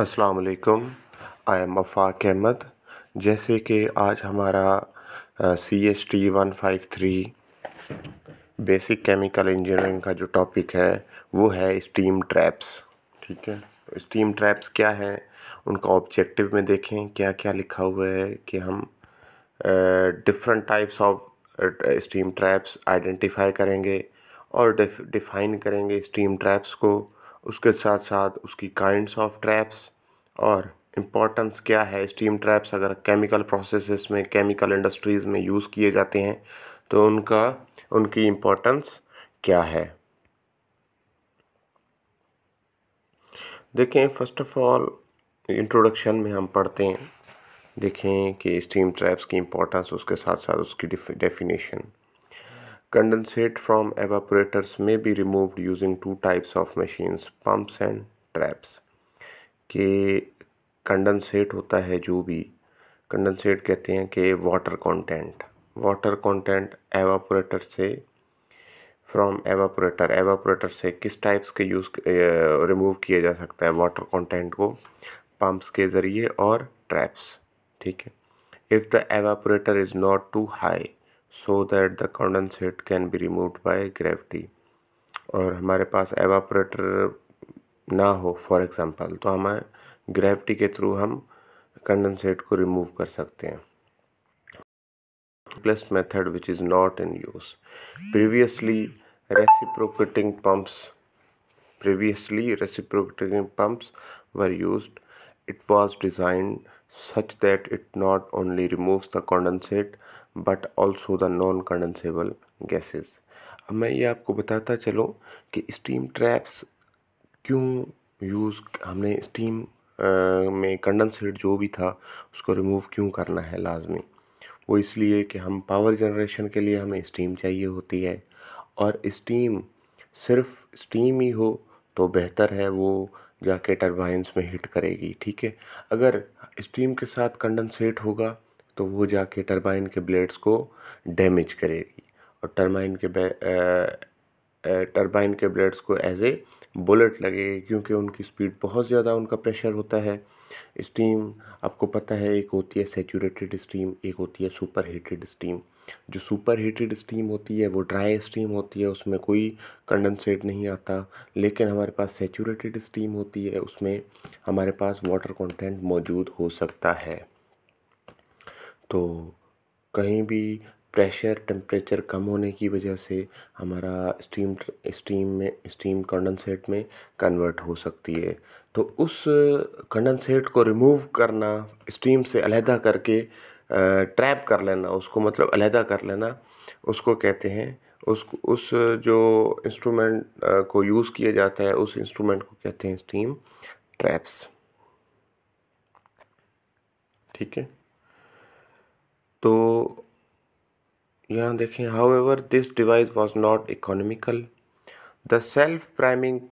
अस्सलाम वालेकुम I am Afaq Ahmad जैसे कि आज हमारा C S T one five three basic chemical engineering का जो टॉपिक है वो है स्टीम ट्रैप्स ठीक है स्टीम ट्रैप्स क्या है उनका ऑब्जेक्टिव में देखें क्या क्या लिखा हुआ है कि हम different types of steam traps identify करेंगे और डिफाइन करेंगे स्टीम ट्रैप्स को उसके साथ साथ उसकी काइंड्स ऑफ ट्रैप्स और इम्पॉर्टेंस क्या है स्टीम ट्रैप्स अगर केमिकल प्रोसेस में केमिकल इंडस्ट्रीज़ में यूज़ किए जाते हैं तो उनका उनकी इम्पोर्टेंस क्या है देखें फर्स्ट ऑफ ऑल इंट्रोडक्शन में हम पढ़ते हैं देखें कि स्टीम ट्रैप्स की इम्पोर्टेंस उसके साथ साथ उसकी definition Condensate from evaporators may be removed using two types of machines, pumps and traps. के कंडेंसेट होता है जो भी कंडेंसेट कहते हैं कि water content water content evaporator से फ्रॉम एवापोरेटर एवापोरेटर से किस टाइप्स के यूज़ रिमूव किया जा सकता है वाटर कंटेंट को पंप्स के ज़रिए और ट्रैप्स ठीक है if the evaporator is not too high so that the condensate can be removed by gravity और हमारे पास एवापोरेटर ना हो फॉर एग्ज़ाम्पल तो हमें ग्रेविटी के थ्रू हम कंडेंसेट को रिमूव कर सकते हैं plus method which is not in use previously reciprocating pumps previously reciprocating pumps were used It was designed such that it not only removes the condensate but also the non-condensable gases. अब मैं ये आपको बताता चलूँ कि steam traps क्यों use हमने steam में condensate जो भी था उसको remove क्यों करना है लाजमी वो इसलिए कि हम power generation के लिए हमें steam चाहिए होती है और steam सिर्फ steam ही हो तो बेहतर है वो जाके टर्बाइंस में हिट करेगी ठीक है अगर स्टीम के साथ कंडेंसेट होगा तो वो जाके टर्बाइन के ब्लेड्स को डैमेज करेगी और टर्बाइन के टर्बाइन के ब्लेड्स को एज ए बुलेट लगे क्योंकि उनकी स्पीड बहुत ज़्यादा उनका प्रेशर होता है स्टीम आपको पता है एक होती है सेचूरेटेड स्टीम एक होती है सुपर हीटेड स्टीम जो सुपर हीटेड स्टीम होती है वो ड्राई स्टीम होती है उसमें कोई कंडेंसेट नहीं आता लेकिन हमारे पास सेचूरेटेड स्टीम होती है उसमें हमारे पास वाटर कंटेंट मौजूद हो सकता है तो कहीं भी प्रेशर टेम्परेचर कम होने की वजह से हमारा स्टीम स्टीम में स्टीम कंडेंसेट में कन्वर्ट हो सकती है तो उस कंडेंसेट uh, को रिमूव करना स्टीम से अलहदा करके ट्रैप uh, कर लेना उसको मतलब अलहदा कर लेना उसको कहते हैं उस उस uh, जो इंस्ट्रूमेंट को यूज़ किया जाता है उस इंस्ट्रूमेंट को कहते हैं स्टीम ट्रैप्स ठीक है तो यहाँ देखें however this device was not economical the self priming